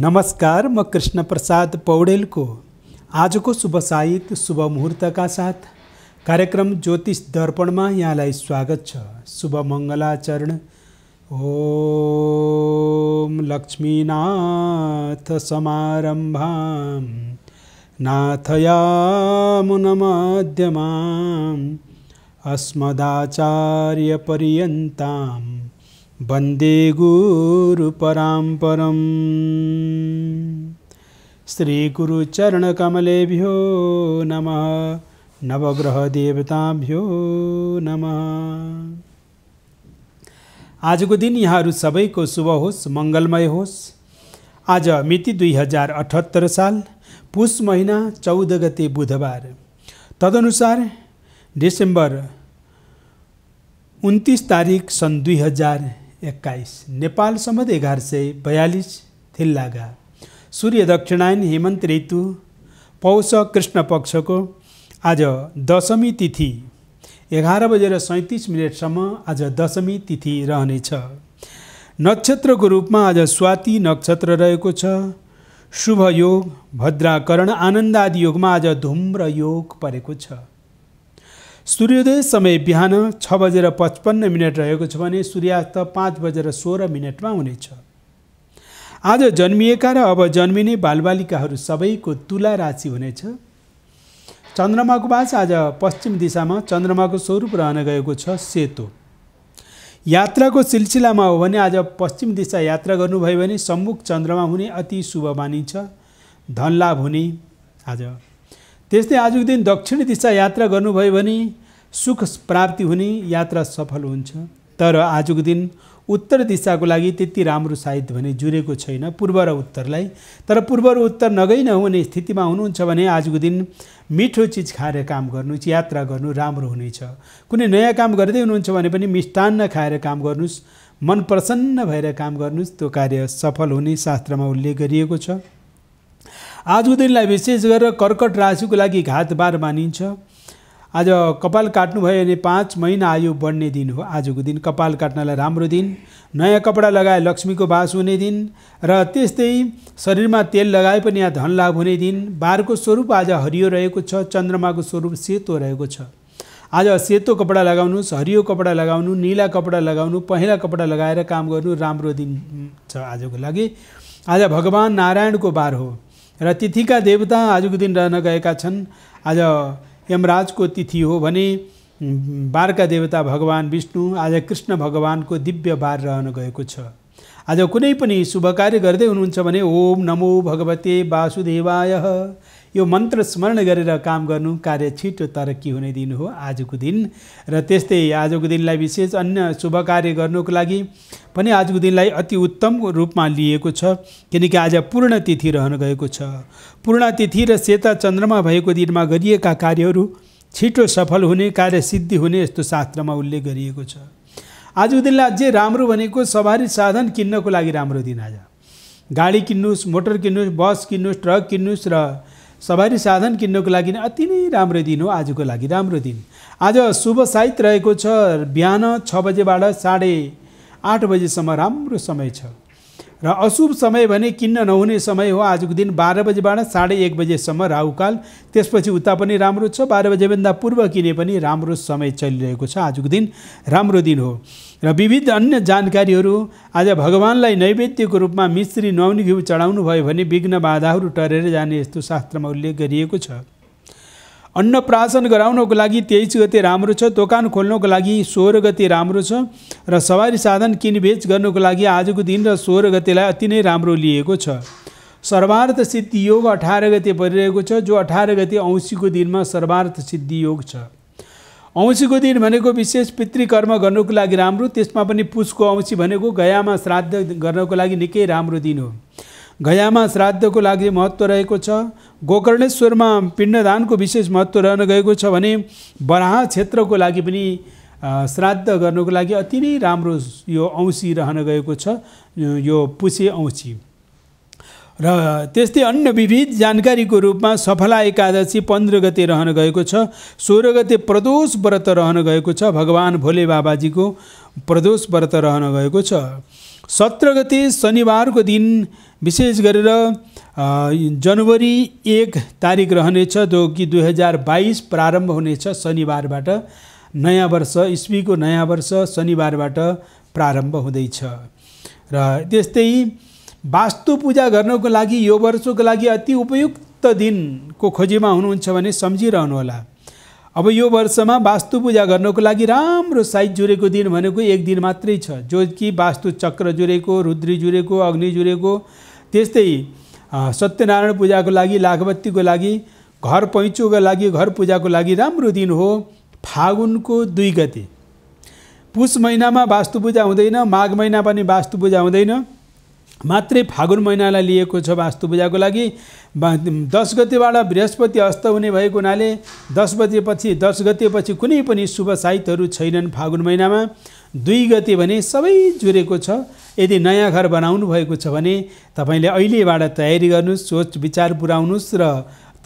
नमस्कार म कृष्ण प्रसाद को आज को शुभ साहित्य शुभ मुहूर्त का साथ कार्यक्रम ज्योतिष दर्पणमा यहाँलाई स्वागत छ शुभ मंगलाचरण ओ लक्ष्मीनाथ नाथयाम समारम्भां नाथयामुनमध्यमाम् अस्मदाचार्यपर्यन्ताम् वन्दे चरण श्रीगुरुचरणकमलेभ्यो नमः नवग्रहदेवताभ्यो नमः आजको दिन यहाँहरू सबैको शुभ होस् मङ्गलमय होस् आज मिति दुई हजार अठहत्तर साल पुष महिना चौध गते बुधबार तदनुसार डिसेम्बर उन्तिस तारिक सन् दुई हजार एक्काइस नेपाल सम्बन्ध एघार सय बयालिस थिल्लागा सूर्य दक्षिणायन हेमन्त ऋतु पौष कृष्ण पक्षको आज दशमी तिथि एघार बजेर सैँतिस मिनटसम्म आज दशमी तिथि रहनेछ नक्षत्रको रूपमा आज स्वाति नक्षत्र रहेको छ शुभ योग भद्राकरण आनन्द आदि योगमा आज धुम्र योग परेको छ सूर्योदय समय बिहान छ बजेर पचपन्न मिनट रहेको छ भने सूर्यास्त पाँच बजेर सोह्र मिनटमा हुनेछ आज जन्मिएका र अब जन्मिने बालबालिकाहरू सबैको तुला राशि हुनेछ चन्द्रमाको बास आज पश्चिम दिशामा चन्द्रमाको स्वरूप रहन गएको छ सेतो यात्राको सिलसिलामा हो भने आज पश्चिम दिशा यात्रा गर्नुभयो भने सम्मुख चन्द्रमा हुने अति शुभ मानिन्छ धनलाभ हुने आज त्यस्तै आजको दिन दक्षिण दिशा यात्रा गर्नुभयो भने सुख प्राप्ति हुने यात्रा सफल हुन्छ तर आजको दिन उत्तर दिशाको लागि त्यति राम्रो सायद भने जुरेको छैन पूर्व र उत्तरलाई तर पूर्व र उत्तर नगई नहुने स्थितिमा हुनुहुन्छ भने आजको दिन मिठो चिज खाएर काम गर्नु यात्रा गर्नु राम्रो हुनेछ कुनै नयाँ काम गर्दै हुनुहुन्छ भने पनि मिष्टान्न खाएर काम गर्नुहोस् मन प्रसन्न भएर काम गर्नुहोस् त्यो कार्य सफल हुने शास्त्रमा उल्लेख गरिएको छ आजको दिनलाई विशेष गरेर कर्कट राशिको लागि घातबार मानिन्छ आज कपाल काट्नुभयो भने पाँच महिना आयु बढ्ने दिन हो आजको दिन कपाल काट्नलाई राम्रो दिन नयाँ कपडा लगाए लक्ष्मीको बास हुने दिन र त्यस्तै शरीरमा तेल लगाए पनि यहाँ धन लाभ हुने दिन बारको स्वरूप आज हरियो रहेको छ चन्द्रमाको स्वरूप सेतो रहेको छ आज सेतो कपडा लगाउनु हरियो कपडा लगाउनु निला कपडा लगाउनु पहेँला कपडा लगाएर काम गर्नु राम्रो दिन छ आजको लागि आज भगवान् नारायणको बार हो र तिथिका देवता आजको दिन रहन गएका छन् आज यमराजको तिथि हो भने बारका देवता भगवान् विष्णु आज कृष्ण भगवानको दिव्य बार रहन गएको छ आज कुनै पनि शुभ कार्य गर्दै हुनुहुन्छ भने ओम नमो भगवते वासुदेवाय यो मन्त्र स्मरण गरेर काम गर्नु कार्य छिटो तरक्की हुने दिन हो आजको दिन र त्यस्तै आजको दिनलाई विशेष अन्य शुभ कार्य गर्नुको लागि पनि आजको दिनलाई अति उत्तम रूपमा लिएको छ किनकि आज पूर्ण तिथि रहन गएको छ पूर्ण तिथि र सेता चन्द्रमा भएको दिनमा गरिएका कार्यहरू छिटो सफल हुने कार्य सिद्धि हुने यस्तो शास्त्रमा उल्लेख गरिएको छ आजको दिनलाई अझै राम्रो भनेको सवारी साधन किन्नको लागि राम्रो दिन आज गाडी किन्नुहोस् मोटर किन्नुहोस् बस किन्नुहोस् ट्रक किन्नुहोस् र सवारी साधन किन्नको लागि अति नै राम्रो दिन हो आजको लागि राम्रो दिन आज शुभ साइत रहेको छ बिहान छ बजेबाट साढे आठ बजेसम्म राम्रो समय छ र अशुभ समय भने किन्न नहुने समय हो आजको दिन बाह्र बजीबाट साढे एक बजेसम्म राहुकाल त्यसपछि उता पनि राम्रो छ बाह्र बजेभन्दा पूर्व किने पनि राम्रो समय चलिरहेको छ आजको दिन राम्रो दिन हो र विविध अन्य जानकारीहरू आज भगवान्लाई नैवेद्यको रूपमा मिश्री नुहाउने घिउ चढाउनु भयो भने विघ्न बाधाहरू टरेर जाने यस्तो शास्त्रमा उल्लेख गरिएको छ अन्नप्राशन गराउनको लागि तेइस गते राम्रो छ दोकान खोल्नको लागि सोह्र गते राम्रो छ र सवारी साधन किनबेच गर्नको लागि आजको दिन र सोह्र गतेलाई अति नै राम्रो लिएको छ सर्वार्थ सिद्धि योग अठार गते परिरहेको छ जो अठार गते औँसीको दिनमा सर्वार्थ सिद्धि योग छ औँसीको दिन भनेको विशेष पितृकर्म गर्नुको लागि राम्रो त्यसमा पनि पुसको औँसी भनेको गयामा श्राद्ध गर्नको लागि निकै राम्रो दिन हो गयामा श्राद्धको लागि महत्त्व रहेको छ गोकर्णेश्वरमा पिण्डदानको विशेष महत्त्व रहन गएको छ भने बराह क्षेत्रको लागि पनि श्राद्ध गर्नुको लागि अति नै राम्रो यो औँसी रहन गएको छ यो पुसे औँसी र त्यस्तै अन्य विविध जानकारीको रूपमा सफला एकादशी पन्ध्र गते रहन गएको छ सोह्र गते प्रदोष व्रत रहन गएको छ भगवान् भोले बाबाजीको प्रदोष व्रत रहन गएको छ सत्र गते शनिबारको दिन विशेष गरेर जनवरी एक तारिक रहनेछ जो कि दुई हजार बाइस प्रारम्भ हुनेछ शनिबारबाट नयाँ वर्ष इस्वीको नयाँ वर्ष शनिबारबाट प्रारम्भ हुँदैछ र त्यस्तै वास्तु पूजा गर्नको लागि यो वर्षको लागि अति उपयुक्त दिनको खोजीमा हुनुहुन्छ भने सम्झिरहनुहोला अब यो वर्षमा वास्तु पूजा गर्नको लागि राम्रो साइज जुरेको दिन भनेको एक दिन मात्रै छ जो कि वास्तु चक्र जुरेको रुद्री जुरेको अग्नि जुरेको त्यस्तै सत्यनारायण पूजाको लागि लाखबत्तीको लागि घर पैँचोको लागि घर पूजाको लागि राम्रो दिन हो फागुनको दुई गते पुष महिनामा वास्तु पूजा हुँदैन माघ महिना पनि वास्तु पूजा हुँदैन मात्रै फागुन महिनालाई लिएको छ वास्तु पूजाको लागि दस गतिबाट बृहस्पति अस्त हुने भएको हुनाले दस बजेपछि दस गतेपछि कुनै पनि शुभ साहित्यहरू छैनन् फागुन महिनामा दुई गते भने सबै जुरेको छ यदि नयाँ घर बनाउनु भएको छ भने तपाईँले अहिलेबाट तयारी गर्नुहोस् सोच विचार पुऱ्याउनुहोस् र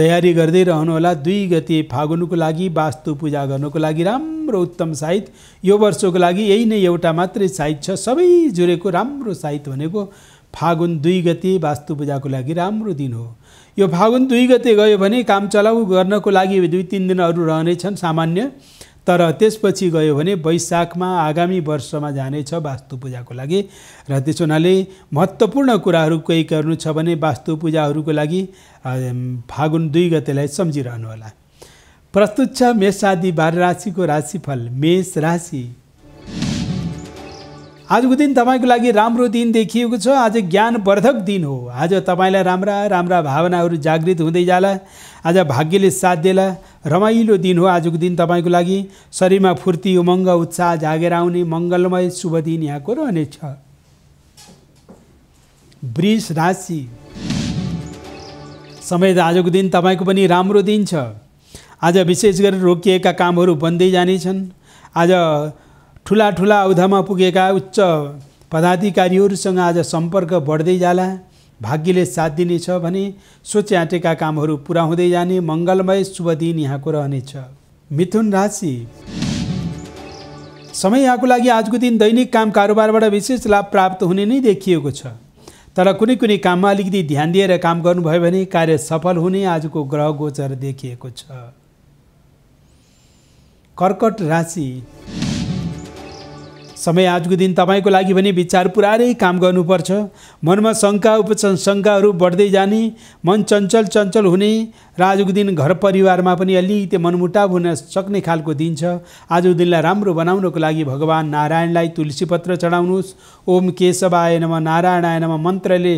तयारी गर्दै रहनुहोला दुई गते फागुनको लागि वास्तु पूजा गर्नुको लागि राम्रो उत्तम साहित्य यो वर्षको लागि यही नै एउटा मात्रै साहित्य छ सबै जुरेको राम्रो साहित्य भनेको फागुन दुई गते वास्तु पूजाको लागि राम्रो दिन हो यो फागुन दुई गते गयो भने काम चलाउ गर्नको लागि दुई तिन दिनहरू रहनेछन् सामान्य तर त्यसपछि गयो भने वैशाखमा आगामी वर्षमा जानेछ वास्तु पूजाको लागि र त्यस हुनाले महत्त्वपूर्ण कुराहरू केही गर्नु छ भने वास्तु पूजाहरूको लागि फागुन दुई गतेलाई सम्झिरहनुहोला प्रस्तुत छ मेष आदि बार राशिको राशिफल मेष राशि आजको दिन तपाईँको लागि राम्रो दिन देखिएको छ आज ज्ञानवर्धक दिन हो आज तपाईँलाई राम्रा राम्रा भावनाहरू जागृत हुँदै जाला आज भाग्यले साथ देला रमाइलो दिन हो आजको दिन तपाईँको लागि शरीरमा फुर्ती उमङ्ग उत्साह जागेर आउने मङ्गलमय शुभ दिन यहाँको रहनेछ वृष राशि समय आजको दिन तपाईँको पनि राम्रो दिन छ आज विशेष गरेर रोकिएका कामहरू बन्दै जानेछन् आज ठुला ठुला औधामा पुगेका उच्च पदाधिकारीहरूसँग आज सम्पर्क बढ्दै जाला भाग्यले साथ दिनेछ भने सोचे आँटेका कामहरू पुरा हुँदै जाने मङ्गलमय शुभ दिन यहाँको रहनेछ मिथुन राशि समय यहाँको लागि आजको दिन दैनिक काम कारोबारबाट विशेष लाभ प्राप्त हुने नै देखिएको छ तर कुनै कुनै काममा अलिकति ध्यान दिएर काम गर्नुभयो भने कार्य सफल हुने आजको ग्रह गोचर देखिएको छ कर्कट राशि समय आजको दिन तपाईँको लागि भने विचार पुरारै काम गर्नुपर्छ मनमा शङ्का उपशङ्काहरू बढ्दै जाने मन चञ्चल चञ्चल हुने र आजको दिन घर परिवारमा पनि अलिकति मनमुटाव हुन सक्ने खालको दिन छ आजको दिनलाई राम्रो बनाउनको लागि भगवान् नारायणलाई तुलसी पत्र चढाउनुहोस् ओम केशवाय नम नारायण आय नम मन्त्रले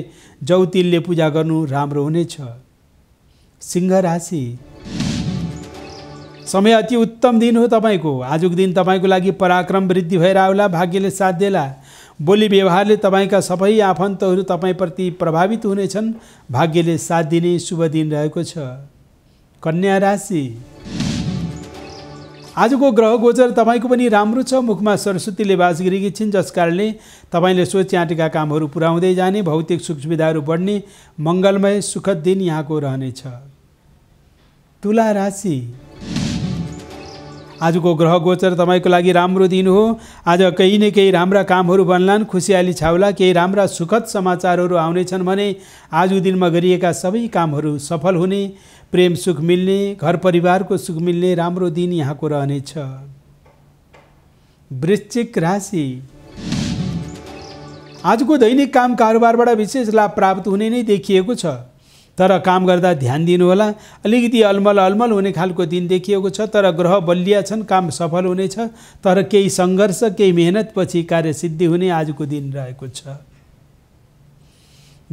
जौतिलले पूजा गर्नु राम्रो हुनेछ सिंह राशि समय अति उत्तम दिन हो तपाईँको आजको दिन तपाईँको लागि पराक्रम वृद्धि भएर आउला भाग्यले साथ देला बोली व्यवहारले तपाईँका सबै आफन्तहरू तपाईँप्रति प्रभावित हुनेछन् भाग्यले साथ दिने शुभ दिन रहेको छ कन्या राशि आजको ग्रह गोचर तपाईँको पनि राम्रो छ मुखमा सरस्वतीले बास गरेकी छिन् जस कारणले तपाईँले सोचे आँटेका कामहरू पुरा हुँदै जाने भौतिक सुख सुविधाहरू बढ्ने मङ्गलमय सुखद दिन यहाँको रहनेछ तुला राशि आजको ग्रह गोचर तपाईँको लागि राम्रो दिन हो आज केही न केही राम्रा कामहरू बन्लान् खुसियाली छाउला केही राम्रा सुखद समाचारहरू आउनेछन् भने आजको दिनमा गरिएका सबै कामहरू सफल हुने प्रेम सुख मिल्ने घर परिवारको सुख मिल्ने राम्रो दिन यहाँको रहनेछ वृश्चिक राशि आजको दैनिक काम कारोबारबाट विशेष लाभ प्राप्त हुने नै देखिएको छ तर काम गर्दा ध्यान दिनुहोला अलिकति अलमल अलमल हुने खालको दिन देखिएको छ तर ग्रह बलिया छन् काम सफल हुनेछ तर केही सङ्घर्ष केही मेहनतपछि सिद्धि हुने आजको दिन रहेको छ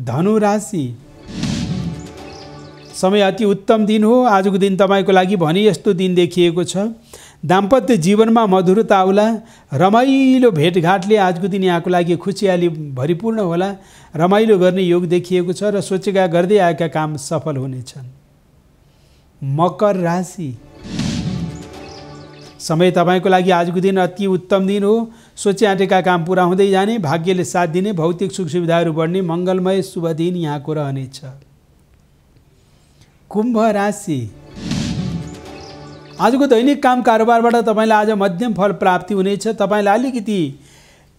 धनु राशि समय अति उत्तम दिन हो आजको दिन तपाईँको लागि भने यस्तो दिन देखिएको छ दाम्पत्य जीवनमा मधुरता आउला रमाइलो भेटघाटले आजको दिन यहाँको लागि खुसियाली भरिपूर्ण होला रमाइलो गर्ने योग देखिएको छ र सोचेका गर्दै आएका काम सफल हुनेछन् मकर राशि समय तपाईँको लागि आजको दिन अति उत्तम दिन हो सोचे आँटेका काम पुरा हुँदै जाने भाग्यले साथ दिने भौतिक सुख सुविधाहरू बढ्ने मङ्गलमय शुभ दिन यहाँको रहनेछ कुम्भ राशि आजको दैनिक काम कारोबारबाट तपाईँलाई आज मध्यम फल प्राप्ति हुनेछ तपाईँलाई अलिकति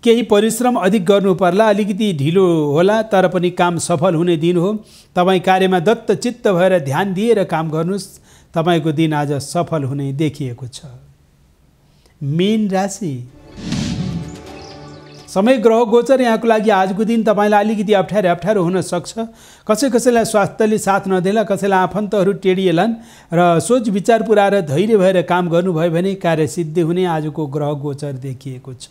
केही परिश्रम अधिक गर्नु पर्ला अलिकति ढिलो होला तर पनि काम सफल हुने दिन हो तपाईँ कार्यमा दत्त चित्त भएर ध्यान दिएर काम गर्नुहोस् तपाईँको दिन आज सफल हुने देखिएको छ मेन राशि समय ग्रह गोचर यहाँको लागि आजको दिन तपाईँलाई अलिकति अप्ठ्यारो अप्ठ्यारो हुन सक्छ कसै कसैलाई स्वास्थ्यले साथ नदेला कसैलाई आफन्तहरू टेडिएलान् र सोच विचार पुऱ्याएर धैर्य भएर काम गर्नुभयो भने कार्य सिद्धि हुने आजको ग्रह गोचर देखिएको छ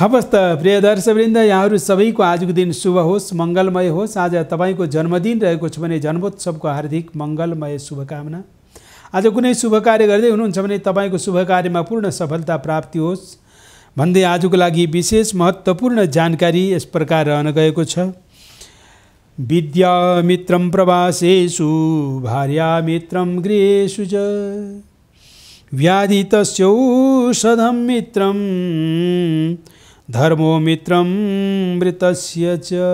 हवस् त प्रिय दर्शकवृन्द यहाँहरू सबैको आजको दिन शुभ होस् मङ्गलमय होस् आज तपाईँको जन्मदिन रहेको छ भने जन्मोत्सवको हार्दिक मङ्गलमय शुभकामना आज कुनै शुभ कार्य गर्दै हुनुहुन्छ भने तपाईँको शुभ कार्यमा पूर्ण सफलता प्राप्ति होस् भन्दै आजको लागि विशेष महत्त्वपूर्ण जानकारी यस प्रकार रहन गएको छ विद्यामित्रम प्रवासेषु मित्रम गृहेषु च व्याधितस्यौषधं मित्रम धर्मो मित्रम मृतस्य च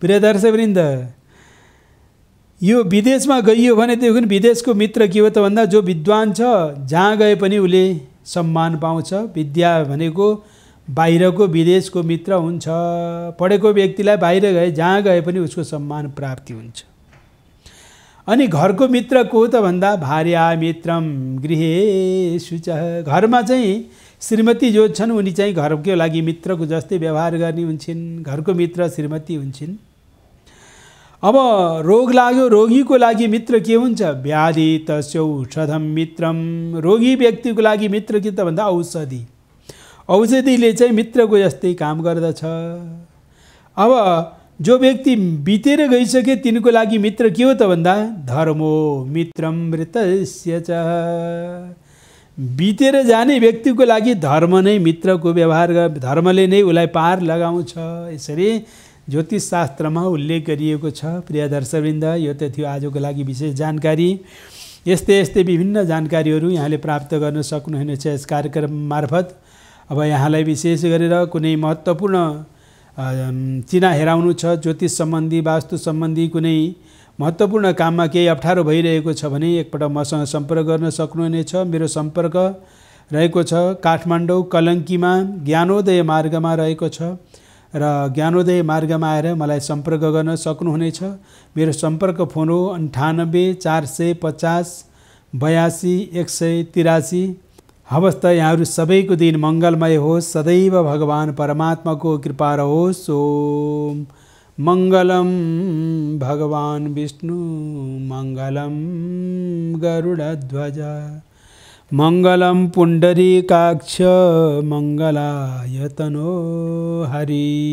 प्रिय दर्शकवृन्द यो विदेशमा गइयो भनेदेखि विदेशको मित्र के हो त भन्दा जो विद्वान छ जहाँ गए पनि उसले सम्मान पाउँछ विद्या भनेको बाहिरको विदेशको मित्र हुन्छ पढेको व्यक्तिलाई बाहिर गए जहाँ गए पनि उसको सम्मान प्राप्ति हुन्छ अनि घरको मित्र को त भन्दा भार्या मित्रम गृहे सुच घरमा चाहिँ श्रीमती जो छन् उनी चाहिँ घरको लागि मित्रको जस्तै व्यवहार गर्ने हुन्छन् घरको मित्र श्रीमती हुन्छन् अब रोग लाग्यो रोगीको लागि मित्र के हुन्छ व्याधि तस्यौषधम मित्रम रोगी व्यक्तिको लागि मित्र के त भन्दा औषधि औषधिले चाहिँ मित्रको जस्तै काम गर्दछ अब जो व्यक्ति बितेर गइसके तिनको लागि मित्र के हो त भन्दा धर्मो मित्रम मृतस्य च बितेर जाने व्यक्तिको लागि धर्म नै मित्रको व्यवहार धर्मले नै उसलाई पार लगाउँछ यसरी ज्योतिष शास्त्रमा उल्लेख गरिएको छ प्रिय दर्शवृन्द यो त थियो आजको लागि विशेष जानकारी यस्तै यस्तै विभिन्न जानकारीहरू यहाँले प्राप्त गर्न सक्नुहुनेछ यस कार्यक्रम मार्फत अब यहाँलाई विशेष गरेर कुनै महत्त्वपूर्ण चिना हेराउनु छ ज्योतिष सम्बन्धी वास्तु सम्बन्धी कुनै महत्त्वपूर्ण काममा केही अप्ठ्यारो भइरहेको छ भने एकपल्ट मसँग सम्पर्क गर्न सक्नुहुनेछ मेरो सम्पर्क रहेको छ काठमाडौँ कलङ्कीमा ज्ञानोदय मार्गमा रहेको छ र ज्ञानोदय मार्गमा आएर मलाई सम्पर्क गर्न सक्नुहुनेछ मेरो सम्पर्क फोन हो अन्ठानब्बे चार सय पचास बयासी एक सय तिरासी हवस् त यहाँहरू सबैको दिन मङ्गलमय होस् सदैव भगवान् परमात्माको कृपा रहोस् ओम मङ्गलम भगवान् विष्णु मङ्गलम गरुडध्वज मंगल पुण्डरीकाक्ष मङ्गलाय तनो हरि